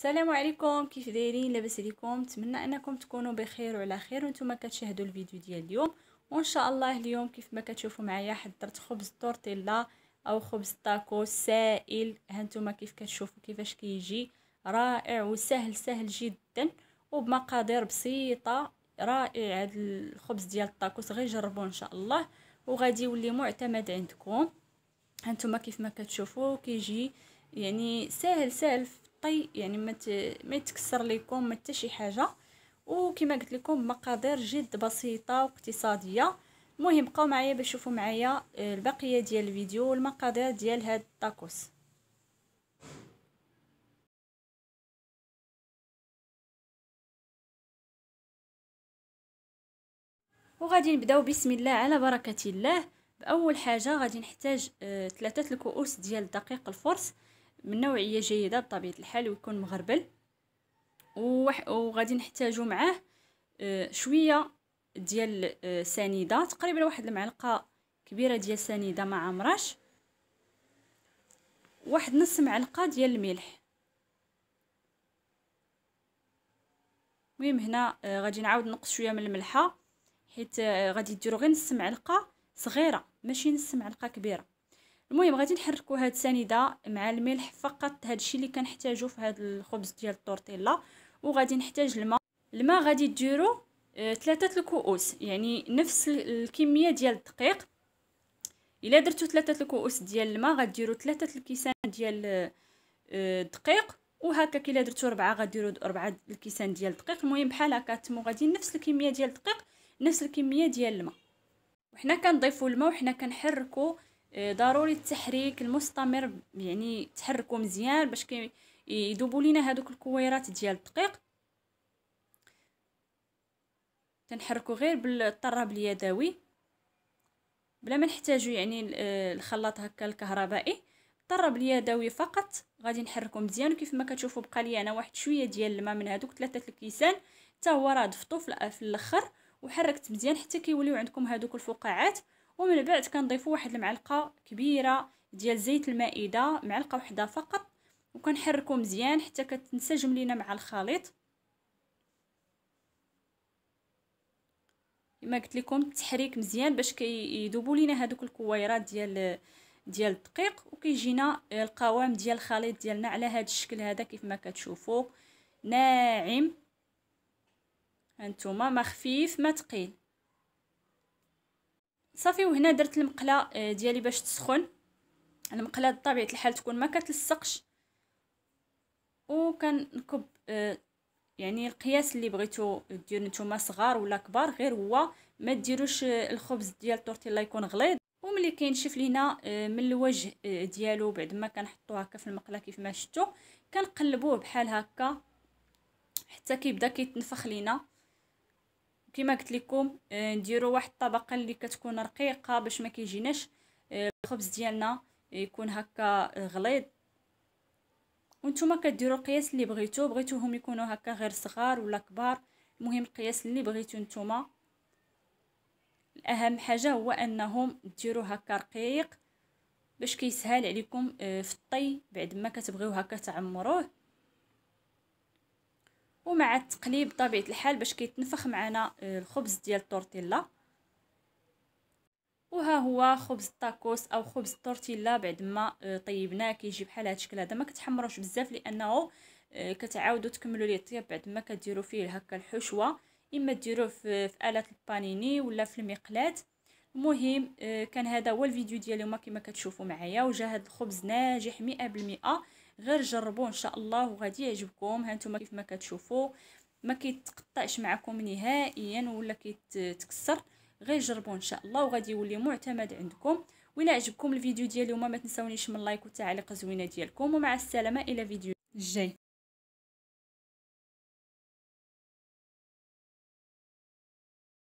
السلام عليكم كيف دايرين لاباس عليكم نتمنى انكم تكونوا بخير وعلى خير وانتم كتشاهدوا الفيديو ديال اليوم وان شاء الله اليوم كيف ما كتشوفوا معايا حضرت خبز طورتيلا او خبز طاكو سائل هانتوما كيف كتشوفوا كيفاش كيجي رائع وسهل سهل جدا وبمقادير بسيطه رائع هذا الخبز ديال الطاكوس غير جربوه ان شاء الله وغادي يولي معتمد عندكم هانتوما كيف ما كتشوفوا كيجي يعني ساهل ساهل في طي يعني ما ما يتكسر لكم ما حتى شي حاجه وكما قلت لكم مقادير جد بسيطه واقتصاديه المهم بقاو معايا باش تشوفوا معايا آه، البقيه ديال الفيديو والمقادير ديال هاد الطاكوس وغادي نبداو بسم الله على بركه الله باول حاجه غادي نحتاج آه، ثلاثه الكؤوس ديال دقيق الفرص من نوعيه جيده بطبيعه الحال ويكون مغربل وغادي نحتاجو معاه آه، شويه ديال آه، سنيده تقريبا واحد المعلقه كبيره ديال سنيده ما عمرش واحد نص معلقه ديال الملح المهم هنا آه، غادي نعاود نقص شويه من الملحه حيت غادي ديروا غير نص معلقه صغيره ماشي نص معلقه كبيره المهم غادي نحركو هاد السنيده مع الملح فقط هادشي اللي كنحتاجو في هاد الخبز ديال التورتيلا وغادي نحتاج الماء الماء غادي ديرو ثلاثة آه، الكؤوس يعني نفس الكمية ديال الدقيق الا درتو ثلاثة الكؤوس ديال الماء غديرو ثلاثة الكيسان ديال آه، آه، الدقيق وهكاك الا درتو ربعة غديرو ربعة الكيسان ديال الدقيق المهم بحال هكا تمو غادي نفس الكمية ديال الدقيق نفس الكمية ديال الماء وحنا كنضيفو الماء وحنا كنحركو آه، ضروري التحريك المستمر يعني تحركوا مزيان باش يذوبوا لينا هذوك الكويرات ديال الدقيق تنحركوا غير بالطراب اليدوي بلا ما نحتاجوا يعني آه، الخلاط هكا الكهربائي الطراب اليدوي فقط غادي نحركو مزيان وكيف ما كتشوفوا بقى لي انا واحد شويه ديال الماء من هذوك ثلاثه الكيسان حتى هو راه ضفتو في الاخر وحركت مزيان حتى كيوليو عندكم هذوك الفقاعات ومن بعد كنضيفوا واحد المعلقه كبيره ديال زيت المائده معلقه وحده فقط وكنحركو مزيان حتى كتنسجم لينا مع الخليط كما قلت لكم التحريك مزيان باش كيذوبوا لينا هذوك الكويرات ديال ديال الدقيق وكيجينا القوام ديال الخليط ديالنا على هذا الشكل هذا كيف ما كتشوفوا ناعم هانتوما ما خفيف ما تقيل صافي وهنا درت المقله آه، ديالي باش تسخن المقله بطبيعه الحال تكون ما كتلصقش وكنكب آه، يعني القياس اللي بغيتو ديرو نتوما صغار ولا كبار غير هو ما ديروش آه، الخبز ديال التورتيلا يكون غليظ وملي كينشف لينا من الوجه ديالو بعد ما كنحطوه هكا في المقله كيف ما شفتو كنقلبوه بحال هكا حتى كيبدا كيتنفخ لينا كما قلت لكم آه، نديروا واحد الطبقه اللي كتكون رقيقه باش ما كيجيناش آه، الخبز ديالنا يكون هكا غليظ وانتم كديروا القياس اللي بغيتو بغيتوهم يكونوا هكا غير صغار ولا كبار المهم القياس اللي بغيتو نتوما الاهم حاجه هو انهم ديروا هكا رقيق باش كيسهل عليكم آه، في الطي بعد ما كتبغيو هكا تعمروه ومع التقليب بطبيعه الحال باش كيتنفخ معنا آه، الخبز ديال التورتيلا وها هو خبز التاكوس او خبز التورتيلا بعد ما آه، طيبناه كيجي بحال هذا الشكل هذا ما كتحمروش بزاف لانه آه، كتعاودوا تكملوا ليه الطياب بعد ما كديروا فيه هكا الحشوه اما ديروه في, في اله البانيني ولا في المقلات المهم كان هذا هو الفيديو ديالي وما كما كتشوفوا معايا وجا هذا الخبز ناجح مئة بالمئة غير جربوه ان شاء الله وغادي يعجبكم هانتوما كيف ما كتشوفوا ما كيتقطعش معكم نهائيا ولا كيتكسر غير جربوه ان شاء الله وغادي يولي معتمد عندكم وإلا عجبكم الفيديو ديال اليوم ما تنسونيش من لايك وتعليق زوينه ديالكم ومع السلامه الى فيديو جاي